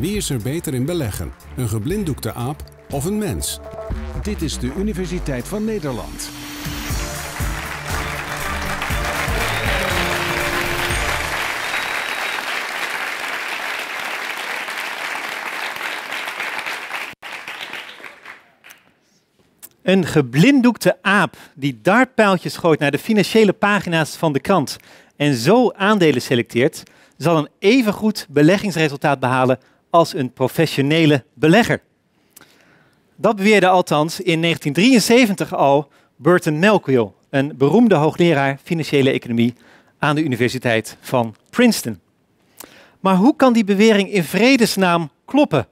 Wie is er beter in beleggen? Een geblinddoekte aap of een mens? Dit is de Universiteit van Nederland. Een geblinddoekte aap die dartpijltjes gooit naar de financiële pagina's van de krant en zo aandelen selecteert, zal een evengoed beleggingsresultaat behalen als een professionele belegger. Dat beweerde althans in 1973 al Burton Malkiel, een beroemde hoogleraar financiële economie aan de Universiteit van Princeton. Maar hoe kan die bewering in vredesnaam kloppen?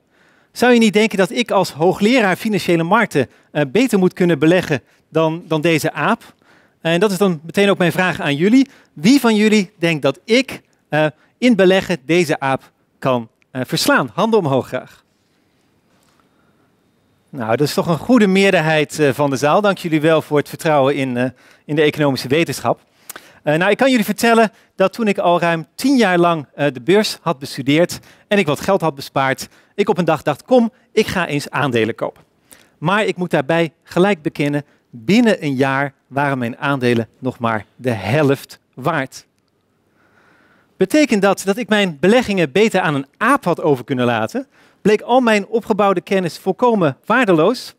Zou je niet denken dat ik als hoogleraar financiële markten eh, beter moet kunnen beleggen dan, dan deze aap? En dat is dan meteen ook mijn vraag aan jullie. Wie van jullie denkt dat ik eh, in beleggen deze aap kan eh, verslaan. Handen omhoog graag. Nou, dat is toch een goede meerderheid eh, van de zaal. Dank jullie wel voor het vertrouwen in, eh, in de economische wetenschap. nou, ik kan jullie vertellen dat toen ik al ruim tien jaar lang de beurs had bestudeerd en ik wat geld had bespaard, ik op een dag dacht, kom, ik ga eens aandelen kopen. Maar ik moet daarbij gelijk bekennen, binnen een jaar waren mijn aandelen nog maar de helft waard. Betekent dat dat ik mijn beleggingen beter aan een aap had over kunnen laten? Bleek al mijn opgebouwde kennis volkomen waardeloos?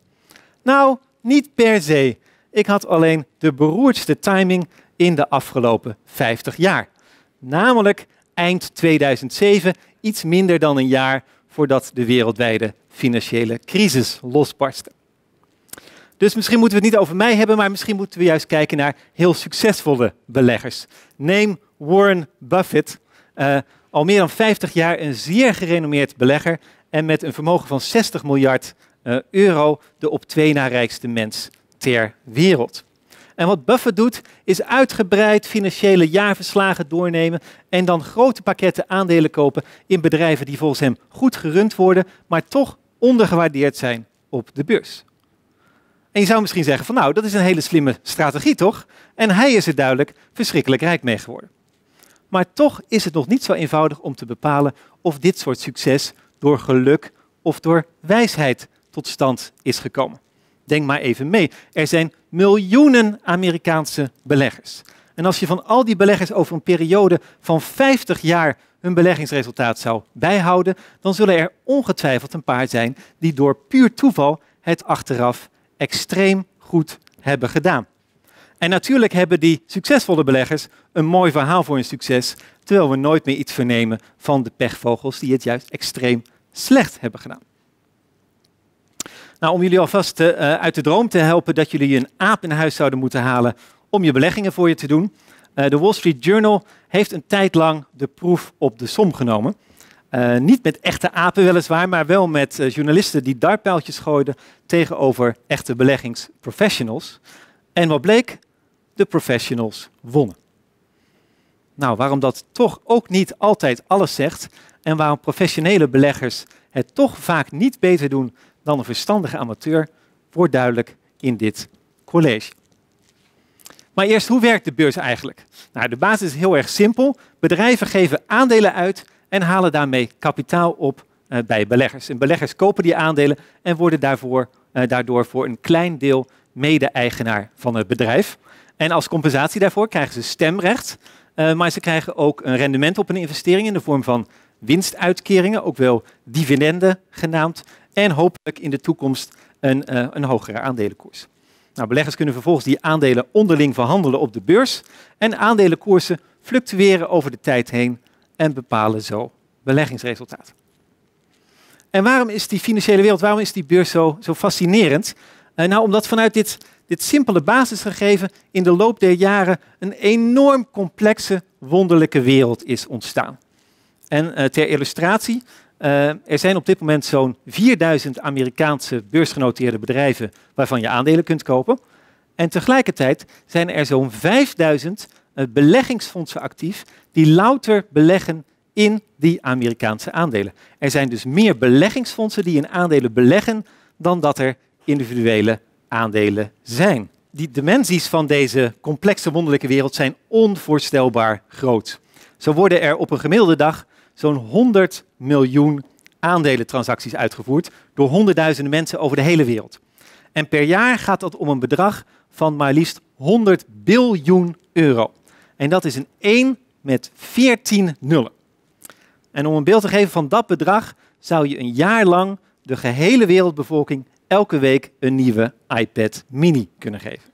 Nou, niet per se. Ik had alleen de beroerdste timing in de afgelopen 50 jaar. Namelijk eind 2007, iets minder dan een jaar voordat de wereldwijde financiële crisis losbarstte. Dus misschien moeten we het niet over mij hebben, maar misschien moeten we juist kijken naar heel succesvolle beleggers. Neem Warren Buffett. Eh, al meer dan 50 jaar een zeer gerenommeerd belegger en met een vermogen van 60 miljard eh, euro de op twee na rijkste mens ter wereld. En wat Buffett doet, is uitgebreid financiële jaarverslagen doornemen en dan grote pakketten aandelen kopen in bedrijven die volgens hem goed gerund worden, maar toch ondergewaardeerd zijn op de beurs. En je zou misschien zeggen van nou, dat is een hele slimme strategie toch? En hij is er duidelijk verschrikkelijk rijk mee geworden. Maar toch is het nog niet zo eenvoudig om te bepalen of dit soort succes door geluk of door wijsheid tot stand is gekomen. Denk maar even mee. Er zijn miljoenen Amerikaanse beleggers. En als je van al die beleggers over een periode van 50 jaar hun beleggingsresultaat zou bijhouden, dan zullen er ongetwijfeld een paar zijn die door puur toeval het achteraf extreem goed hebben gedaan. En natuurlijk hebben die succesvolle beleggers een mooi verhaal voor hun succes, terwijl we nooit meer iets vernemen van de pechvogels die het juist extreem slecht hebben gedaan. Nou, om jullie alvast eh, uit de droom te helpen dat jullie een aap in huis zouden moeten halen om je beleggingen voor je te doen. Eh, de Wall Street Journal heeft een tijd lang de proef op de som genomen. Eh, niet met echte apen weliswaar, maar wel met journalisten die dartpijltjes gooiden tegenover echte beleggingsprofessionals. En wat bleek? de professionals wonnen. Nou, waarom dat toch ook niet altijd alles zegt en waarom professionele beleggers het toch vaak niet beter doen dan een verstandige amateur, wordt duidelijk in dit college. Maar eerst, hoe werkt de beurs eigenlijk? Nou, de basis is heel erg simpel. Bedrijven geven aandelen uit en halen daarmee kapitaal op eh, bij beleggers. En beleggers kopen die aandelen en worden daarvoor, eh, daardoor voor een klein deel mede-eigenaar van het bedrijf. En als compensatie daarvoor krijgen ze stemrecht, eh, maar ze krijgen ook een rendement op hun investering in de vorm van winstuitkeringen, ook wel dividenden genaamd, en hopelijk in de toekomst een, eh, een hogere aandelenkoers. Nou, beleggers kunnen vervolgens die aandelen onderling verhandelen op de beurs en aandelenkoersen fluctueren over de tijd heen en bepalen zo beleggingsresultaat. En waarom is die financiële wereld, waarom is die beurs zo, zo fascinerend? Eh, nou, omdat vanuit dit dit simpele basisgegeven in de loop der jaren een enorm complexe, wonderlijke wereld is ontstaan. En eh, ter illustratie, eh, er zijn op dit moment zo'n 4000 Amerikaanse beursgenoteerde bedrijven waarvan je aandelen kunt kopen. En tegelijkertijd zijn er zo'n 5000 eh, beleggingsfondsen actief die louter beleggen in die Amerikaanse aandelen. Er zijn dus meer beleggingsfondsen die in aandelen beleggen dan dat er individuele aandelen zijn. Die dimensies van deze complexe wonderlijke wereld zijn onvoorstelbaar groot. Zo worden er op een gemiddelde dag zo'n 100 miljoen aandelentransacties uitgevoerd door honderdduizenden mensen over de hele wereld. En per jaar gaat dat om een bedrag van maar liefst 100 biljoen euro. En dat is een 1 met 14 nullen. En om een beeld te geven van dat bedrag zou je een jaar lang de gehele wereldbevolking elke week een nieuwe iPad mini kunnen geven.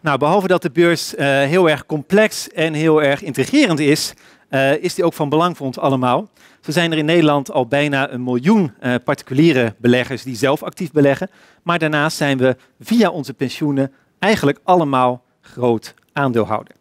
Nou, behalve dat de beurs eh, heel erg complex en heel erg intrigerend is, eh, is die ook van belang voor ons allemaal. Zo zijn er in Nederland al bijna een miljoen eh, particuliere beleggers die zelf actief beleggen. Maar daarnaast zijn we via onze pensioenen eigenlijk allemaal groot aandeelhouder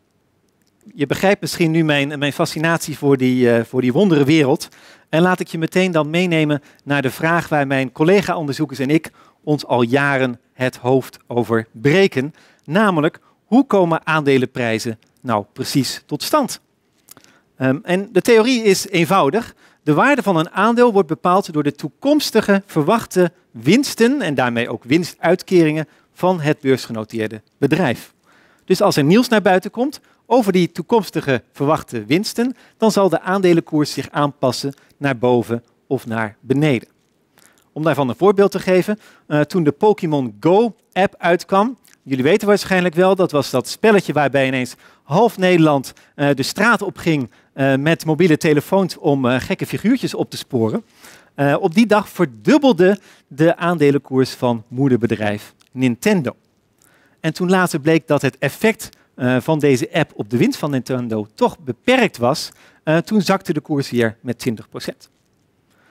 je begrijpt misschien nu mijn, mijn fascinatie voor die, uh, voor die wondere wereld. En laat ik je meteen dan meenemen naar de vraag waar mijn collega-onderzoekers en ik ons al jaren het hoofd over breken. Namelijk, hoe komen aandelenprijzen nou precies tot stand? Ehm, en de theorie is eenvoudig. De waarde van een aandeel wordt bepaald door de toekomstige verwachte winsten en daarmee ook winstuitkeringen van het beursgenoteerde bedrijf. Dus als er nieuws naar buiten komt over die toekomstige verwachte winsten, dan zal de aandelenkoers zich aanpassen naar boven of naar beneden. Om daarvan een voorbeeld te geven, eh, toen de Pokémon Go-app uitkwam, jullie weten waarschijnlijk wel, dat was dat spelletje waarbij ineens half Nederland eh, de straat op ging eh, met mobiele telefoons om gekke figuurtjes op te sporen. op die dag verdubbelde de aandelenkoers van moederbedrijf Nintendo. En toen later bleek dat het effect eh, van deze app op de winst van Nintendo toch beperkt was, eh, toen zakte de koers weer met 20%.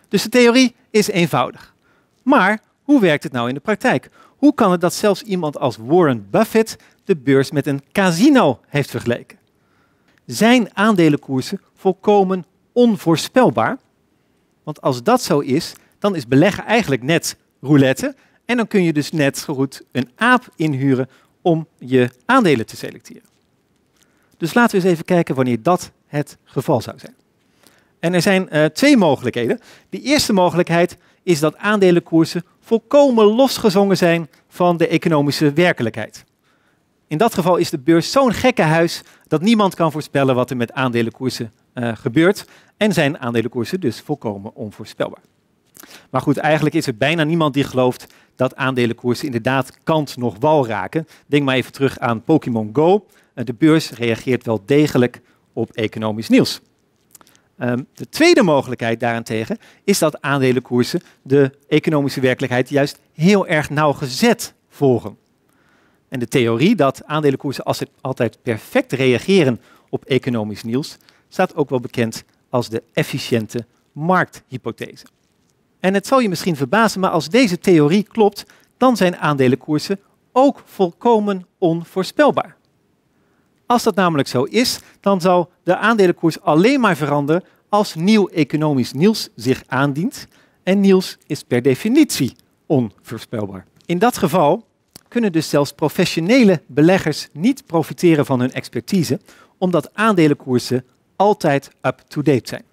Dus de theorie is eenvoudig. Maar hoe werkt het nou in de praktijk? Hoe kan het dat zelfs iemand als Warren Buffett de beurs met een casino heeft vergeleken? Zijn aandelenkoersen volkomen onvoorspelbaar? Want als dat zo is, dan is beleggen eigenlijk net roulette en dan kun je dus net zo goed een aap inhuren om je aandelen te selecteren. Dus laten we eens even kijken wanneer dat het geval zou zijn. En er zijn eh, twee mogelijkheden. De eerste mogelijkheid is dat aandelenkoersen volkomen losgezongen zijn van de economische werkelijkheid. In dat geval is de beurs zo'n gekke huis dat niemand kan voorspellen wat er met aandelenkoersen eh, gebeurt. En zijn aandelenkoersen dus volkomen onvoorspelbaar. Maar goed, eigenlijk is er bijna niemand die gelooft dat aandelenkoersen inderdaad kant nog wal raken. Denk maar even terug aan Pokémon Go. Eh, de beurs reageert wel degelijk op economisch nieuws. Ehm, de tweede mogelijkheid daarentegen is dat aandelenkoersen de economische werkelijkheid juist heel erg nauwgezet volgen. En de theorie dat aandelenkoersen altijd perfect reageren op economisch nieuws staat ook wel bekend als de efficiënte markthypothese. En het zal je misschien verbazen, maar als deze theorie klopt, dan zijn aandelenkoersen ook volkomen onvoorspelbaar. Als dat namelijk zo is, dan zal de aandelenkoers alleen maar veranderen als nieuw economisch nieuws zich aandient. En nieuws is per definitie onvoorspelbaar. In dat geval kunnen dus zelfs professionele beleggers niet profiteren van hun expertise, omdat aandelenkoersen altijd up-to-date zijn.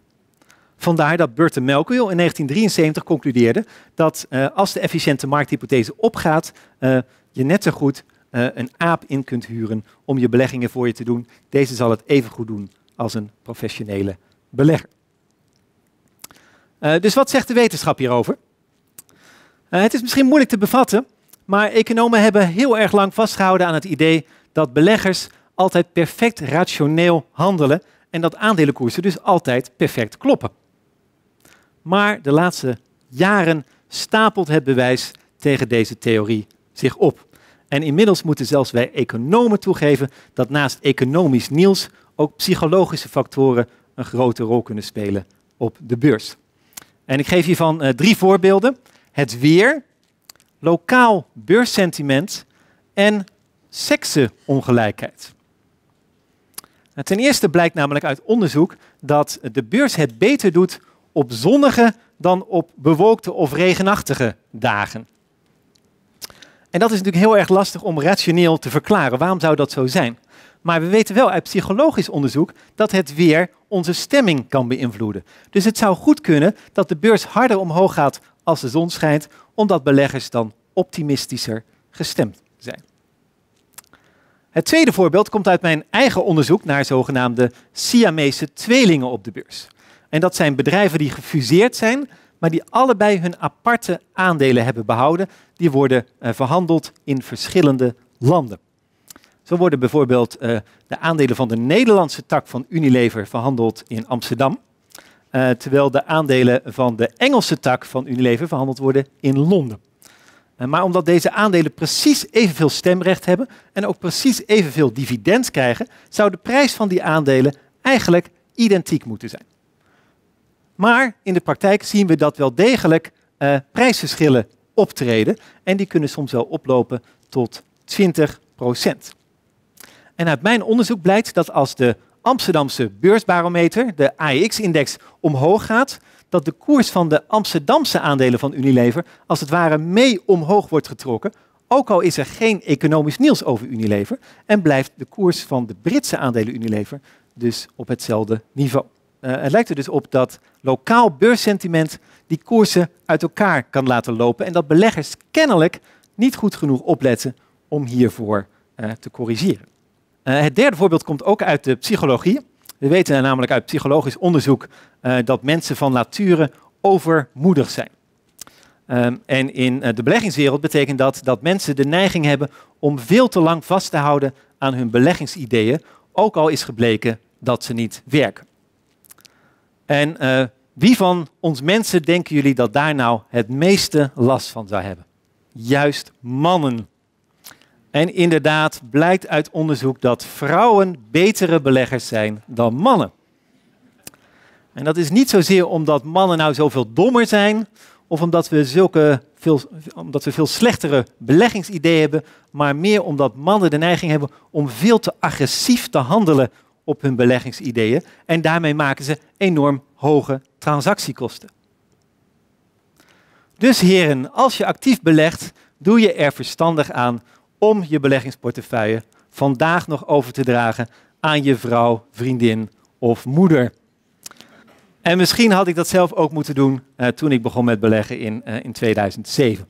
Vandaar dat Burton Malkiel in 1973 concludeerde dat eh, als de efficiënte markthypothese opgaat, eh, je net zo goed eh, een aap in kunt huren om je beleggingen voor je te doen. Deze zal het even goed doen als een professionele belegger. dus wat zegt de wetenschap hierover? het is misschien moeilijk te bevatten, maar economen hebben heel erg lang vastgehouden aan het idee dat beleggers altijd perfect rationeel handelen en dat aandelenkoersen dus altijd perfect kloppen. Maar de laatste jaren stapelt het bewijs tegen deze theorie zich op. En inmiddels moeten zelfs wij economen toegeven dat naast economisch nieuws ook psychologische factoren een grote rol kunnen spelen op de beurs. En ik geef hiervan uh, drie voorbeelden. Het weer, lokaal beurssentiment en seksenongelijkheid. Nou, ten eerste blijkt namelijk uit onderzoek dat de beurs het beter doet op zonnige dan op bewolkte of regenachtige dagen. En dat is natuurlijk heel erg lastig om rationeel te verklaren. Waarom zou dat zo zijn? Maar we weten wel uit psychologisch onderzoek dat het weer onze stemming kan beïnvloeden. Dus het zou goed kunnen dat de beurs harder omhoog gaat als de zon schijnt, omdat beleggers dan optimistischer gestemd zijn. Het tweede voorbeeld komt uit mijn eigen onderzoek naar zogenaamde Siamese tweelingen op de beurs. En dat zijn bedrijven die gefuseerd zijn, maar die allebei hun aparte aandelen hebben behouden. Die worden eh, verhandeld in verschillende landen. Zo worden bijvoorbeeld eh, de aandelen van de Nederlandse tak van Unilever verhandeld in Amsterdam. Eh, terwijl de aandelen van de Engelse tak van Unilever verhandeld worden in Londen. maar omdat deze aandelen precies evenveel stemrecht hebben en ook precies evenveel dividend krijgen, zou de prijs van die aandelen eigenlijk identiek moeten zijn. Maar in de praktijk zien we dat wel degelijk eh, prijsverschillen optreden. En die kunnen soms wel oplopen tot 20 En uit mijn onderzoek blijkt dat als de Amsterdamse beursbarometer, de AEX-index, omhoog gaat, dat de koers van de Amsterdamse aandelen van Unilever als het ware mee omhoog wordt getrokken, ook al is er geen economisch nieuws over Unilever en blijft de koers van de Britse aandelen Unilever dus op hetzelfde niveau. Eh, het lijkt er dus op dat lokaal beurssentiment die koersen uit elkaar kan laten lopen en dat beleggers kennelijk niet goed genoeg opletten om hiervoor eh, te corrigeren. Eh, het derde voorbeeld komt ook uit de psychologie. We weten namelijk uit psychologisch onderzoek dat mensen van nature overmoedig zijn. Ehm, en in de beleggingswereld betekent dat dat mensen de neiging hebben om veel te lang vast te houden aan hun beleggingsideeën, ook al is gebleken dat ze niet werken. En eh, wie van ons mensen denken jullie dat daar nou het meeste last van zou hebben? Juist mannen. En inderdaad blijkt uit onderzoek dat vrouwen betere beleggers zijn dan mannen. En dat is niet zozeer omdat mannen nou zoveel dommer zijn, of omdat we, zulke veel, omdat we veel slechtere beleggingsideeën hebben, maar meer omdat mannen de neiging hebben om veel te agressief te handelen op hun beleggingsideeën. En daarmee maken ze enorm hoge transactiekosten. Dus heren, als je actief belegt, doe je er verstandig aan om je beleggingsportefeuille vandaag nog over te dragen aan je vrouw, vriendin of moeder. En misschien had ik dat zelf ook moeten doen eh, toen ik begon met beleggen in, eh, in 2007.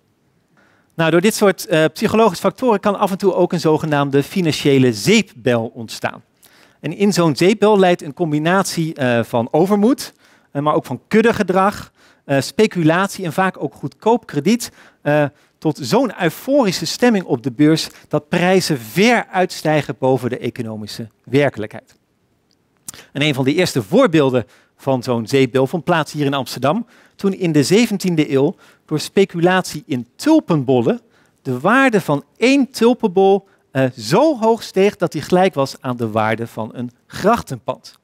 Nou, door dit soort eh, psychologische factoren kan af en toe ook een zogenaamde financiële zeepbel ontstaan. En in zo'n zeepbel leidt een combinatie eh, van overmoed, eh, maar ook van kuddegedrag, uh, eh, speculatie en vaak ook goedkoop krediet tot zo'n euforische stemming op de beurs dat prijzen ver uitstijgen boven de economische werkelijkheid. En een van de eerste voorbeelden van zo'n zeepbel vond plaats hier in Amsterdam, toen in de 17e eeuw door speculatie in tulpenbollen de waarde van één tulpenbol eh, zo hoog steeg dat hij gelijk was aan de waarde van een grachtenpand.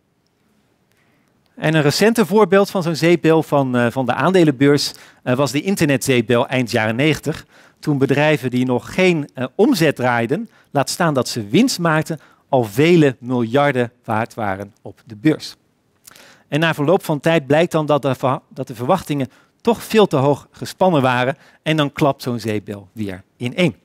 En een recente voorbeeld van zo'n zeepbel van, eh, van de aandelenbeurs eh, was de internetzeepbel eind jaren 90. Toen bedrijven die nog geen omzet draaiden, laat staan dat ze winst maakten, al vele miljarden waard waren op de beurs. En na verloop van tijd blijkt dan dat de, dat de verwachtingen toch veel te hoog gespannen waren. En dan klapt zo'n zeepbel weer in één.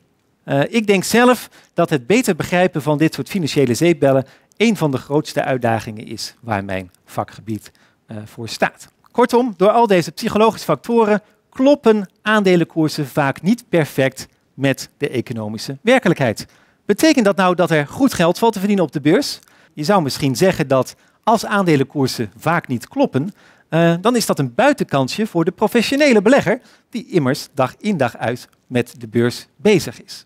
Eh, ik denk zelf dat het beter begrijpen van dit soort financiële zeepbellen een van de grootste uitdagingen is waar mijn vakgebied eh, voor staat. Kortom, door al deze psychologische factoren kloppen aandelenkoersen vaak niet perfect met de economische werkelijkheid. Betekent dat nou dat er goed geld valt te verdienen op de beurs? Je zou misschien zeggen dat als aandelenkoersen vaak niet kloppen, eh, dan is dat een buitenkansje voor de professionele belegger, die immers dag in dag uit met de beurs bezig is.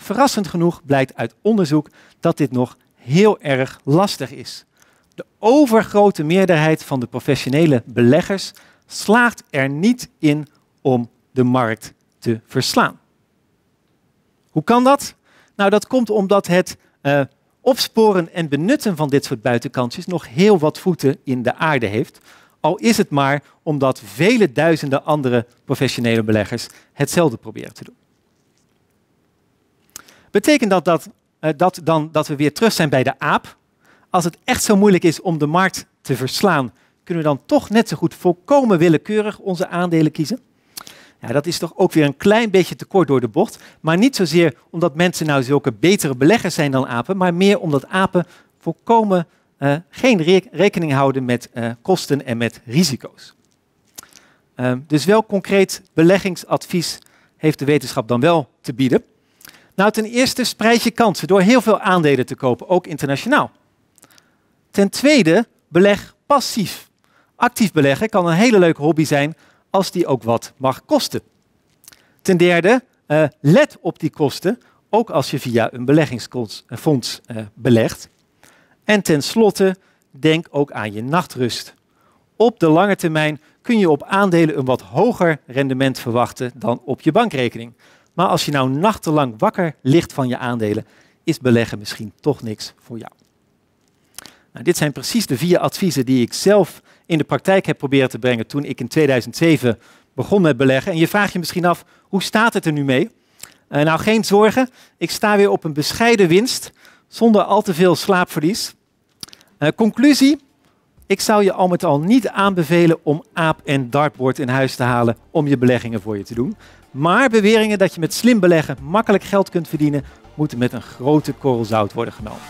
Verrassend genoeg blijkt uit onderzoek dat dit nog heel erg lastig is. De overgrote meerderheid van de professionele beleggers slaagt er niet in om de markt te verslaan. Hoe kan dat? Nou, dat komt omdat het eh, opsporen en benutten van dit soort buitenkantjes nog heel wat voeten in de aarde heeft. Al is het maar omdat vele duizenden andere professionele beleggers hetzelfde proberen te doen. Betekent dat, dat, eh, dat dan dat we weer terug zijn bij de aap? Als het echt zo moeilijk is om de markt te verslaan, kunnen we dan toch net zo goed volkomen willekeurig onze aandelen kiezen? Ja, dat is toch ook weer een klein beetje tekort door de bocht. Maar niet zozeer omdat mensen nou zulke betere beleggers zijn dan apen, maar meer omdat apen volkomen eh, geen rekening houden met eh, kosten en met risico's. Ehm, dus wel concreet beleggingsadvies heeft de wetenschap dan wel te bieden. Nou, ten eerste spreid je kansen door heel veel aandelen te kopen, ook internationaal. Ten tweede, beleg passief. Actief beleggen kan een hele leuke hobby zijn als die ook wat mag kosten. Ten derde, eh, let op die kosten, ook als je via een beleggingsfonds eh, eh, belegt. En tenslotte, denk ook aan je nachtrust. Op de lange termijn kun je op aandelen een wat hoger rendement verwachten dan op je bankrekening. Maar als je nou nachtenlang wakker ligt van je aandelen, is beleggen misschien toch niks voor jou. Nou, dit zijn precies de vier adviezen die ik zelf in de praktijk heb proberen te brengen toen ik in 2007 begon met beleggen. En je vraagt je misschien af, hoe staat het er nu mee? Eh, nou, geen zorgen. Ik sta weer op een bescheiden winst, zonder al te veel slaapverlies. Eh, conclusie, ik zou je al met al niet aanbevelen om aap en dartboard in huis te halen om je beleggingen voor je te doen. Maar beweringen dat je met slim beleggen makkelijk geld kunt verdienen, moeten met een grote korrel zout worden genomen.